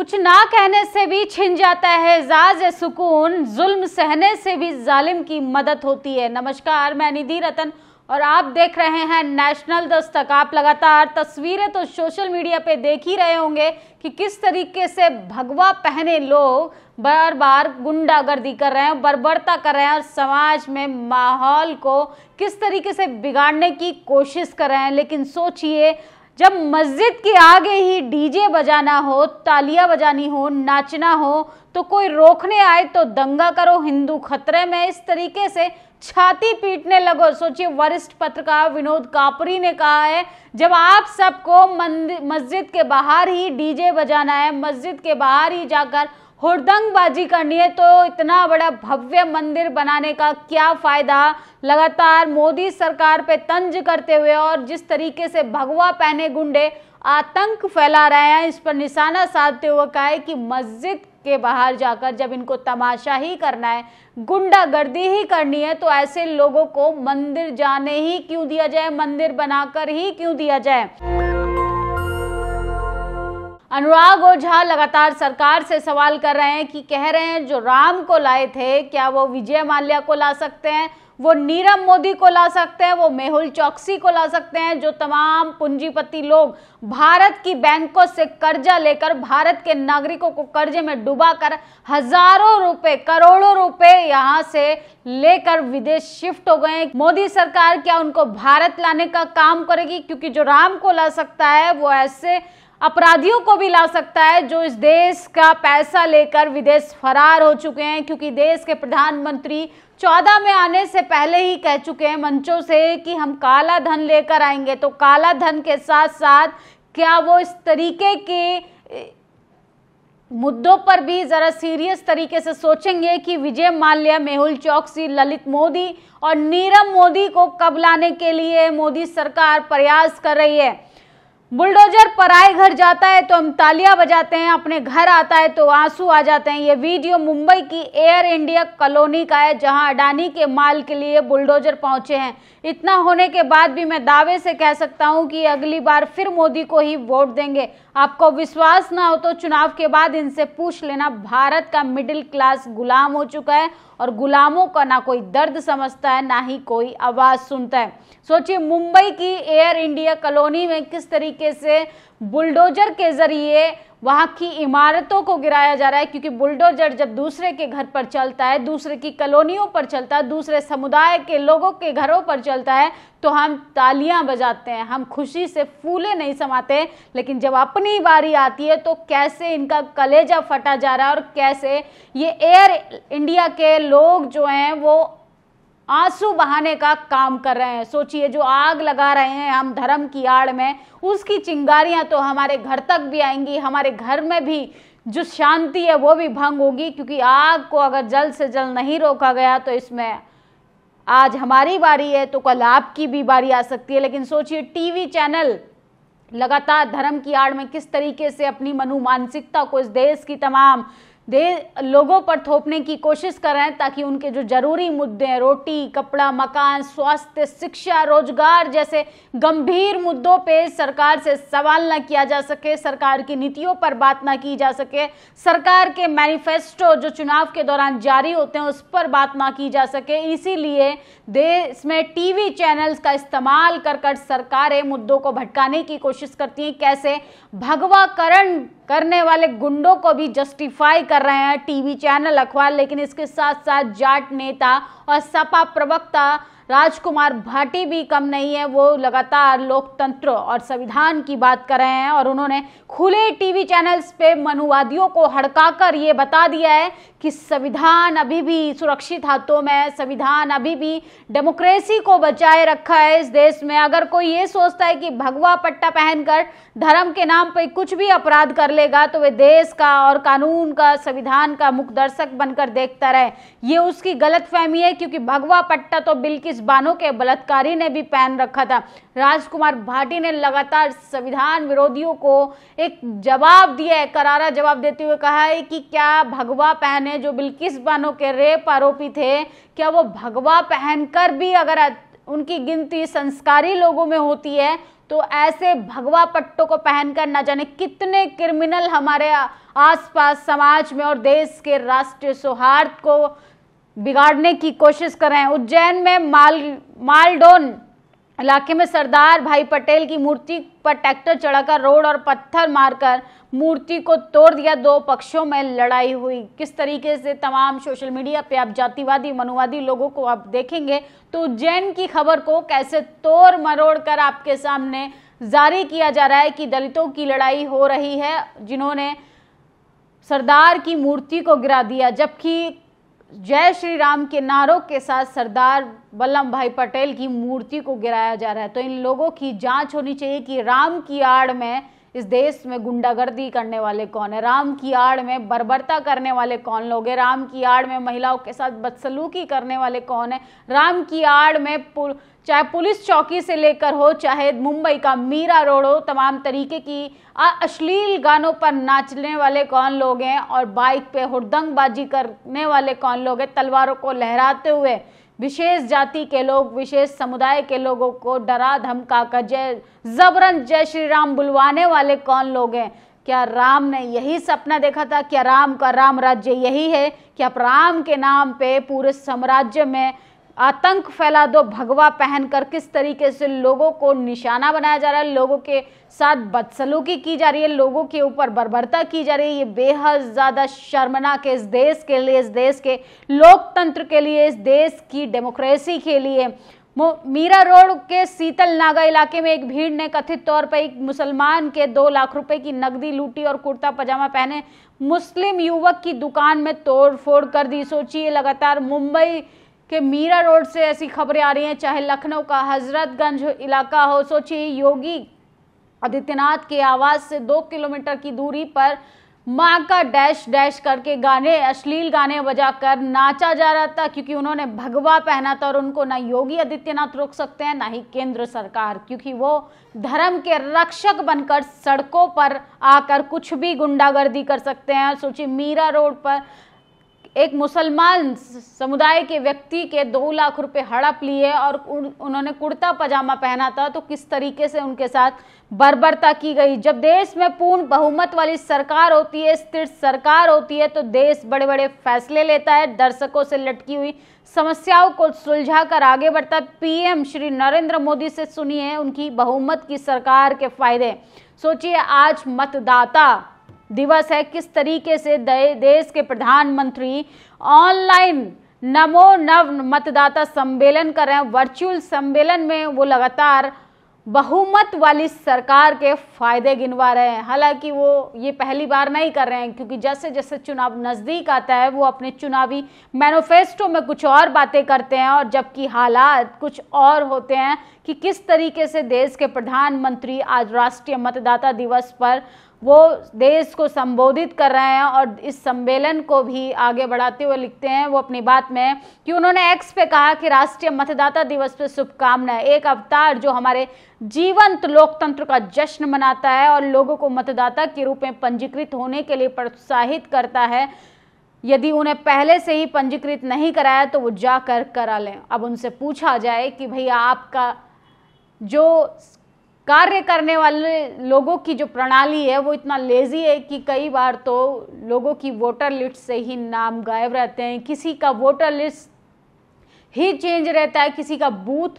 कुछ ना कहने से भी छिन जाता है जाज सुकून जुल्म सहने से भी जालिम की मदद होती है नमस्कार मैं निधि रतन और आप देख रहे हैं नेशनल दस्तक आप लगातार तस्वीरें तो सोशल मीडिया पे देख ही रहे होंगे कि किस तरीके से भगवा पहने लोग बार बार गुंडागर्दी कर रहे हैं बर्बरता कर रहे हैं और समाज में माहौल को किस तरीके से बिगाड़ने की कोशिश कर रहे हैं लेकिन सोचिए जब मस्जिद के आगे ही डीजे बजाना हो तालियां बजानी हो नाचना हो तो कोई रोकने आए तो दंगा करो हिंदू खतरे में इस तरीके से छाती पीटने लगो सोचिए वरिष्ठ पत्रकार विनोद कापरी ने कहा है जब आप सबको मस्जिद के बाहर ही डीजे बजाना है मस्जिद के बाहर ही जाकर हुड़दंगबाजी करनी है तो इतना बड़ा भव्य मंदिर बनाने का क्या फायदा लगातार मोदी सरकार पे तंज करते हुए और जिस तरीके से भगवा पहने गुंडे आतंक फैला रहे हैं इस पर निशाना साधते हुए कहा है कि मस्जिद के बाहर जाकर जब इनको तमाशा ही करना है गुंडागर्दी ही करनी है तो ऐसे लोगों को मंदिर जाने ही क्यों दिया जाए मंदिर बनाकर ही क्यों दिया जाए अनुराग ओझा लगातार सरकार से सवाल कर रहे हैं कि कह रहे हैं जो राम को लाए थे क्या वो विजय माल्या को ला सकते हैं वो नीरव मोदी को ला सकते हैं वो मेहुल चौकसी को ला सकते हैं जो तमाम पूंजीपति लोग भारत की बैंकों से कर्जा लेकर भारत के नागरिकों को कर्जे में डुबाकर हजारों रुपए करोड़ों रुपए यहां से लेकर विदेश शिफ्ट हो गए मोदी सरकार क्या उनको भारत लाने का काम करेगी क्योंकि जो राम को ला सकता है वो ऐसे अपराधियों को भी ला सकता है जो इस देश का पैसा लेकर विदेश फरार हो चुके हैं क्योंकि देश के प्रधानमंत्री चौदह में आने से पहले ही कह चुके हैं मंचों से कि हम काला धन लेकर आएंगे तो काला धन के साथ साथ क्या वो इस तरीके के मुद्दों पर भी ज़रा सीरियस तरीके से सोचेंगे कि विजय माल्या मेहुल चौकसी ललित मोदी और नीरव मोदी को कब लाने के लिए मोदी सरकार प्रयास कर रही है बुलडोजर पराए घर जाता है तो हम तालियां बजाते हैं अपने घर आता है तो आंसू आ जाते हैं ये वीडियो मुंबई की एयर इंडिया कॉलोनी का है जहां अडानी के माल के लिए बुलडोजर पहुंचे हैं इतना होने के बाद भी मैं दावे से कह सकता हूं कि अगली बार फिर मोदी को ही वोट देंगे आपको विश्वास ना हो तो चुनाव के बाद इनसे पूछ लेना भारत का मिडिल क्लास गुलाम हो चुका है और गुलामों का ना कोई दर्द समझता है ना ही कोई आवाज़ सुनता है सोचिए मुंबई की एयर इंडिया कॉलोनी में किस तरीके से बुलडोजर के ज़रिए वहाँ की इमारतों को गिराया जा रहा है क्योंकि बुलडोजर जब दूसरे के घर पर चलता है दूसरे की कॉलोनियों पर चलता है दूसरे समुदाय के लोगों के घरों पर चलता है तो हम तालियां बजाते हैं हम खुशी से फूले नहीं समाते लेकिन जब अपनी बारी आती है तो कैसे इनका कलेजा फटा जा रहा है और कैसे ये एयर इंडिया के लोग जो हैं वो आंसू बहाने का काम कर रहे हैं सोचिए जो आग लगा रहे हैं हम धर्म की आड़ में उसकी चिंगारियां तो हमारे घर तक भी आएंगी हमारे घर में भी जो शांति है वो भी भंग होगी क्योंकि आग को अगर जल्द से जल्द नहीं रोका गया तो इसमें आज हमारी बारी है तो कल आपकी भी बारी आ सकती है लेकिन सोचिए टीवी चैनल लगातार धर्म की आड़ में किस तरीके से अपनी मनु मानसिकता को इस देश की तमाम दे लोगों पर थोपने की कोशिश कर रहे हैं ताकि उनके जो जरूरी मुद्दे हैं रोटी कपड़ा मकान स्वास्थ्य शिक्षा रोजगार जैसे गंभीर मुद्दों पे सरकार से सवाल ना किया जा सके सरकार की नीतियों पर बात ना की जा सके सरकार के मैनिफेस्टो जो चुनाव के दौरान जारी होते हैं उस पर बात ना की जा सके इसीलिए देश में टीवी चैनल्स का इस्तेमाल कर कर सरकारें मुद्दों को भटकाने की कोशिश करती हैं कैसे भगवाकरण करने वाले गुंडों को भी जस्टिफाई कर रहे हैं टीवी चैनल अखबार लेकिन इसके साथ साथ जाट नेता और सपा प्रवक्ता राजकुमार भाटी भी कम नहीं है वो लगातार लोकतंत्र और संविधान की बात कर रहे हैं और उन्होंने खुले टीवी चैनल्स पे मनुवादियों को हड़काकर ये बता दिया है कि संविधान अभी भी सुरक्षित हाथों में है संविधान अभी भी डेमोक्रेसी को बचाए रखा है इस देश में अगर कोई ये सोचता है कि भगवा पट्टा पहनकर धर्म के नाम पर कुछ भी अपराध कर लेगा तो वे देश का और कानून का संविधान का मुखदर्शक बनकर देखता रहे ये उसकी गलत फहमी है क्योंकि भगवा पट्टा तो बिल्किस मेजबानों के बलात्कारी ने भी पहन रखा था राजकुमार भाटी ने लगातार संविधान विरोधियों को एक जवाब दिया है करारा जवाब देते हुए कहा है कि क्या भगवा पहने जो बिल्किस बानो के रेप आरोपी थे क्या वो भगवा पहनकर भी अगर उनकी गिनती संस्कारी लोगों में होती है तो ऐसे भगवा पट्टों को पहनकर ना जाने कितने क्रिमिनल हमारे आसपास समाज में और देश के राष्ट्रीय सौहार्द को बिगाड़ने की कोशिश कर रहे हैं उज्जैन में माल मालडोन इलाके में सरदार भाई पटेल की मूर्ति पर ट्रैक्टर चढ़ाकर रोड और पत्थर मारकर मूर्ति को तोड़ दिया दो पक्षों में लड़ाई हुई किस तरीके से तमाम सोशल मीडिया पे आप जातिवादी मनुवादी लोगों को आप देखेंगे तो उज्जैन की खबर को कैसे तोड़ मरोड़ कर आपके सामने जारी किया जा रहा है कि दलितों की लड़ाई हो रही है जिन्होंने सरदार की मूर्ति को गिरा दिया जबकि जय श्री राम के नारों के साथ सरदार वल्लभ भाई पटेल की मूर्ति को गिराया जा रहा है तो इन लोगों की जांच होनी चाहिए कि राम की आड़ में इस देश में गुंडागर्दी करने वाले कौन है राम की आड़ में बर्बरता करने वाले कौन लोग हैं राम की आड़ में महिलाओं के साथ बदसलूकी करने वाले कौन है राम की आड़ में पुल, चाहे पुलिस चौकी से लेकर हो चाहे मुंबई का मीरा रोड हो तमाम तरीके की अश्लील गानों पर नाचने वाले कौन लोग हैं और बाइक पे हुदंगबाजी करने वाले कौन लोग हैं तलवारों को लहराते हुए विशेष जाति के लोग विशेष समुदाय के लोगों को डरा धमका कर जय जबरन जय श्री राम बुलवाने वाले कौन लोग हैं क्या राम ने यही सपना देखा था क्या राम का राम राज्य यही है कि आप राम के नाम पे पूरे साम्राज्य में आतंक फैला दो भगवा पहनकर किस तरीके से लोगों को निशाना बनाया जा रहा है लोगों के साथ बदसलूकी की जा रही है लोगों के ऊपर बर्बरता की जा रही है ये बेहद ज़्यादा शर्मनाक है इस देश के लिए इस देश के लोकतंत्र के लिए इस देश की डेमोक्रेसी के लिए मीरा रोड के सीतल नागा इलाके में एक भीड़ ने कथित तौर पर एक मुसलमान के दो लाख रुपए की नकदी लूटी और कुर्ता पजामा पहने मुस्लिम युवक की दुकान में तोड़फोड़ कर दी सोचिए लगातार मुंबई कि मीरा रोड से ऐसी खबरें आ रही हैं चाहे लखनऊ का हजरतगंज इलाका हो सोचिए योगी आदित्यनाथ के आवाज़ से दो किलोमीटर की दूरी पर मां का डैश डैश करके गाने अश्लील गाने बजाकर नाचा जा रहा था क्योंकि उन्होंने भगवा पहना था और उनको ना योगी आदित्यनाथ रोक सकते हैं ना ही केंद्र सरकार क्योंकि वो धर्म के रक्षक बनकर सड़कों पर आकर कुछ भी गुंडागर्दी कर सकते हैं सोचिए मीरा रोड पर एक मुसलमान समुदाय के व्यक्ति के दो लाख रुपए हड़प लिए और उन्होंने कुर्ता पजामा पहना था तो किस तरीके से उनके साथ बर्बरता की गई जब देश में पूर्ण बहुमत वाली सरकार होती है स्थिर सरकार होती है तो देश बड़े बड़े फैसले लेता है दर्शकों से लटकी हुई समस्याओं को सुलझा कर आगे बढ़ता है पीएम श्री नरेंद्र मोदी से सुनिए उनकी बहुमत की सरकार के फायदे सोचिए आज मतदाता दिवस है किस तरीके से देश के प्रधानमंत्री ऑनलाइन नमो नव मतदाता सम्मेलन कर रहे हैं वर्चुअल सम्मेलन में वो लगातार बहुमत वाली सरकार के फायदे गिनवा रहे हैं हालांकि वो ये पहली बार नहीं कर रहे हैं क्योंकि जैसे जैसे चुनाव नज़दीक आता है वो अपने चुनावी मैनोफेस्टो में कुछ और बातें करते हैं और जबकि हालात कुछ और होते हैं कि किस तरीके से देश के प्रधानमंत्री आज राष्ट्रीय मतदाता दिवस पर वो देश को संबोधित कर रहे हैं और इस सम्मेलन को भी आगे बढ़ाते हुए लिखते हैं वो अपनी बात में कि उन्होंने एक्स पे कहा कि राष्ट्रीय मतदाता दिवस पर शुभकामनाएं एक अवतार जो हमारे जीवंत लोकतंत्र का जश्न मनाता है और लोगों को मतदाता के रूप में पंजीकृत होने के लिए प्रोत्साहित करता है यदि उन्हें पहले से ही पंजीकृत नहीं कराया तो वो जाकर करा लें अब उनसे पूछा जाए कि भैया आपका जो कार्य करने वाले लोगों की जो प्रणाली है वो इतना लेजी है कि कई बार तो लोगों की वोटर लिस्ट से ही नाम गायब रहते हैं किसी का वोटर लिस्ट ही चेंज रहता है किसी का बूथ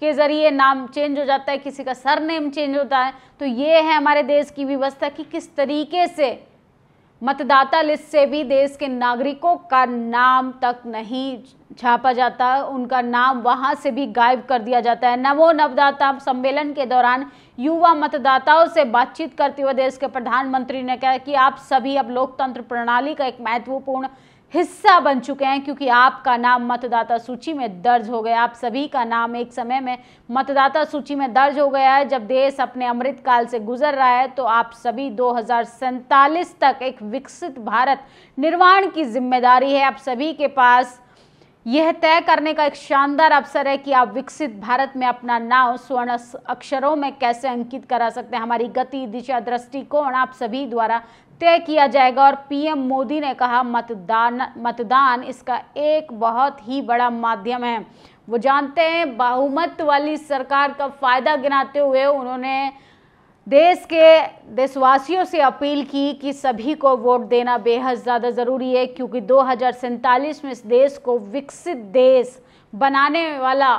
के ज़रिए नाम चेंज हो जाता है किसी का सरनेम चेंज होता है तो ये है हमारे देश की व्यवस्था कि किस तरीके से मतदाता लिस्ट से भी देश के नागरिकों का नाम तक नहीं छापा जाता है उनका नाम वहां से भी गायब कर दिया जाता है नवो नवदाता सम्मेलन के दौरान युवा मतदाताओं से बातचीत करते हुए देश के प्रधानमंत्री ने कहा कि आप सभी अब लोकतंत्र प्रणाली का एक महत्वपूर्ण हिस्सा बन चुके हैं क्योंकि आपका नाम मतदाता सूची में दर्ज हो गया आप सभी का नाम एक समय में मतदाता सूची में दर्ज हो गया है जब देश अपने अमृत काल से गुजर रहा है तो आप सभी दो तक एक विकसित भारत निर्माण की जिम्मेदारी है आप सभी के पास यह तय करने का एक शानदार अवसर है कि आप विकसित भारत में अपना नाम स्वर्ण अक्षरों में कैसे अंकित करा सकते हैं हमारी गति दिशा दृष्टिकोण आप सभी द्वारा तय किया जाएगा और पीएम मोदी ने कहा मतदान मतदान इसका एक बहुत ही बड़ा माध्यम है वो जानते हैं बहुमत वाली सरकार का फायदा गिनाते हुए उन्होंने देश के देशवासियों से अपील की कि सभी को वोट देना बेहद ज़्यादा ज़रूरी है क्योंकि दो में इस देश को विकसित देश बनाने वाला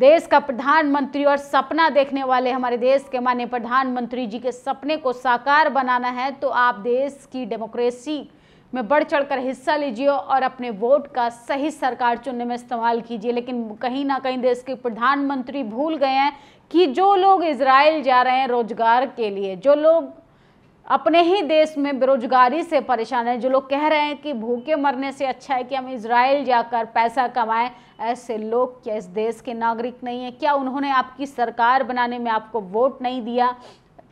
देश का प्रधानमंत्री और सपना देखने वाले हमारे देश के माननीय प्रधानमंत्री जी के सपने को साकार बनाना है तो आप देश की डेमोक्रेसी में बढ़ चढ़कर हिस्सा लीजिए और अपने वोट का सही सरकार चुनने में इस्तेमाल कीजिए लेकिन कहीं ना कहीं देश के प्रधानमंत्री भूल गए हैं कि जो लोग इसराइल जा रहे हैं रोजगार के लिए जो लोग अपने ही देश में बेरोजगारी से परेशान है जो लोग कह रहे हैं कि भूखे मरने से अच्छा है कि हम इसराइल जाकर पैसा कमाएं ऐसे लोग क्या इस देश के नागरिक नहीं हैं क्या उन्होंने आपकी सरकार बनाने में आपको वोट नहीं दिया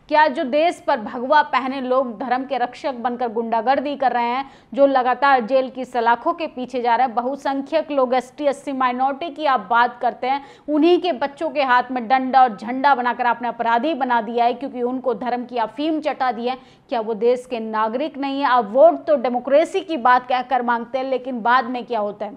क्या जो देश पर भगवा पहने लोग धर्म के रक्षक बनकर गुंडागर्दी कर रहे हैं जो लगातार जेल की सलाखों के पीछे जा रहे हैं बहुसंख्यक लोग एस टी एस माइनॉरिटी की आप बात करते हैं उन्हीं के बच्चों के हाथ में डंडा और झंडा बनाकर आपने अपराधी बना दिया है क्योंकि उनको धर्म की अफीम चटा दी है क्या वो देश के नागरिक नहीं है आप वोट तो डेमोक्रेसी की बात कहकर मांगते हैं लेकिन बाद में क्या होता है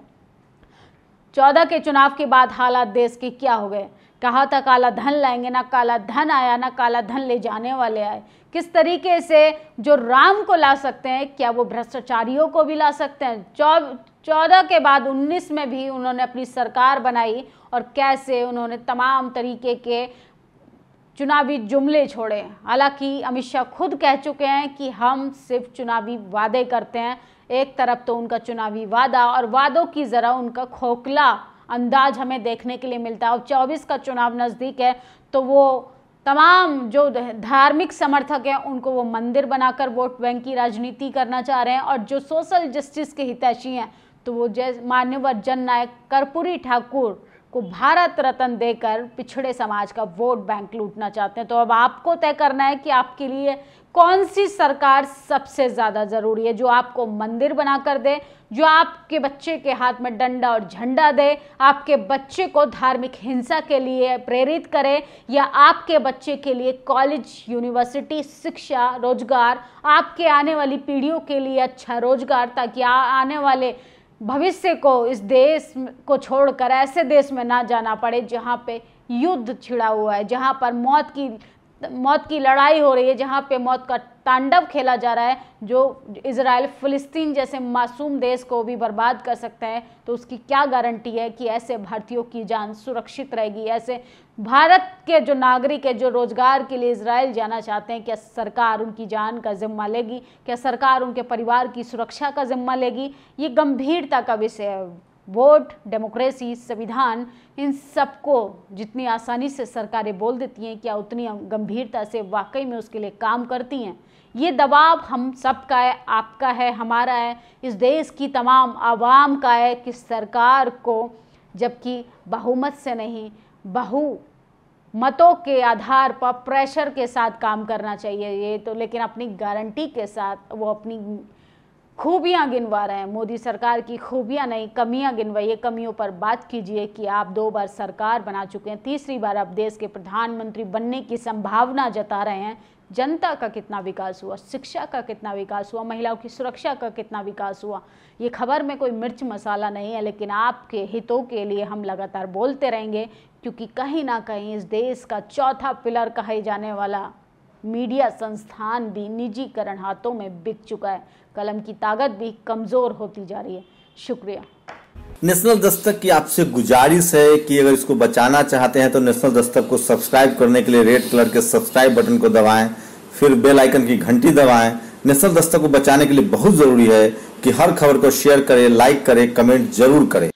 चौदह के चुनाव के बाद हालात देश के क्या हो गए कहा था काला धन लाएंगे ना काला धन आया ना काला धन ले जाने वाले आए किस तरीके से जो राम को ला सकते हैं क्या वो भ्रष्टाचारियों को भी ला सकते हैं चौ चौदह के बाद उन्नीस में भी उन्होंने अपनी सरकार बनाई और कैसे उन्होंने तमाम तरीके के चुनावी जुमले छोड़े हालांकि अमित शाह खुद कह चुके हैं कि हम सिर्फ चुनावी वादे करते हैं एक तरफ तो उनका चुनावी वादा और वादों की ज़रा उनका खोखला अंदाज हमें देखने के लिए मिलता है और चौबीस का चुनाव नज़दीक है तो वो तमाम जो धार्मिक समर्थक हैं उनको वो मंदिर बनाकर वोट बैंक की राजनीति करना चाह रहे हैं और जो सोशल जस्टिस के हितैषी हैं तो वो जय मान्यवर जन नायक कर्पूरी ठाकुर को भारत रत्न देकर पिछड़े समाज का वोट बैंक लूटना चाहते हैं तो अब आपको तय करना है कि आपके लिए कौन सी सरकार सबसे ज़्यादा ज़रूरी है जो आपको मंदिर बना कर दे जो आपके बच्चे के हाथ में डंडा और झंडा दे आपके बच्चे को धार्मिक हिंसा के लिए प्रेरित करे या आपके बच्चे के लिए कॉलेज यूनिवर्सिटी शिक्षा रोजगार आपके आने वाली पीढ़ियों के लिए अच्छा रोजगार ताकि आने वाले भविष्य को इस देश को छोड़कर ऐसे देश में ना जाना पड़े जहाँ पे युद्ध छिड़ा हुआ है जहाँ पर मौत की मौत की लड़ाई हो रही है जहाँ पे मौत का तांडव खेला जा रहा है जो इसराइल फ़िलिस्तीन जैसे मासूम देश को भी बर्बाद कर सकता है तो उसकी क्या गारंटी है कि ऐसे भारतीयों की जान सुरक्षित रहेगी ऐसे भारत के जो नागरिक है जो रोज़गार के लिए इसराइल जाना चाहते हैं क्या सरकार उनकी जान का जिम्मा लेगी क्या सरकार उनके परिवार की सुरक्षा का जिम्मा लेगी ये गंभीरता का विषय है वोट डेमोक्रेसी संविधान इन सबको जितनी आसानी से सरकारें बोल देती हैं क्या उतनी गंभीरता से वाकई में उसके लिए काम करती हैं ये दबाव हम सबका है आपका है हमारा है इस देश की तमाम आवाम का है कि सरकार को जबकि बहुमत से नहीं बहु मतों के आधार पर प्रेशर के साथ काम करना चाहिए ये तो लेकिन अपनी गारंटी के साथ वो अपनी खूबियां गिनवा रहे हैं मोदी सरकार की खूबियां नहीं कमियां गिनवाइए कमियों पर बात कीजिए कि आप दो बार सरकार बना चुके हैं तीसरी बार आप देश के प्रधानमंत्री बनने की संभावना जता रहे हैं जनता का कितना विकास हुआ शिक्षा का कितना विकास हुआ महिलाओं की सुरक्षा का कितना विकास हुआ ये खबर में कोई मिर्च मसाला नहीं है लेकिन आपके हितों के लिए हम लगातार बोलते रहेंगे क्योंकि कहीं ना कहीं इस देश का चौथा पिलर कहे जाने वाला मीडिया संस्थान भी निजीकरण हाथों में बिक चुका है कलम की ताकत भी कमज़ोर होती जा रही है शुक्रिया नेशनल दस्तक की आपसे गुजारिश है कि अगर इसको बचाना चाहते हैं तो नेशनल दस्तक को सब्सक्राइब करने के लिए रेड कलर के सब्सक्राइब बटन को दबाएं फिर बेल आइकन की घंटी दबाएं नेशनल दस्तक को बचाने के लिए बहुत ज़रूरी है कि हर खबर को शेयर करें लाइक करें कमेंट जरूर करें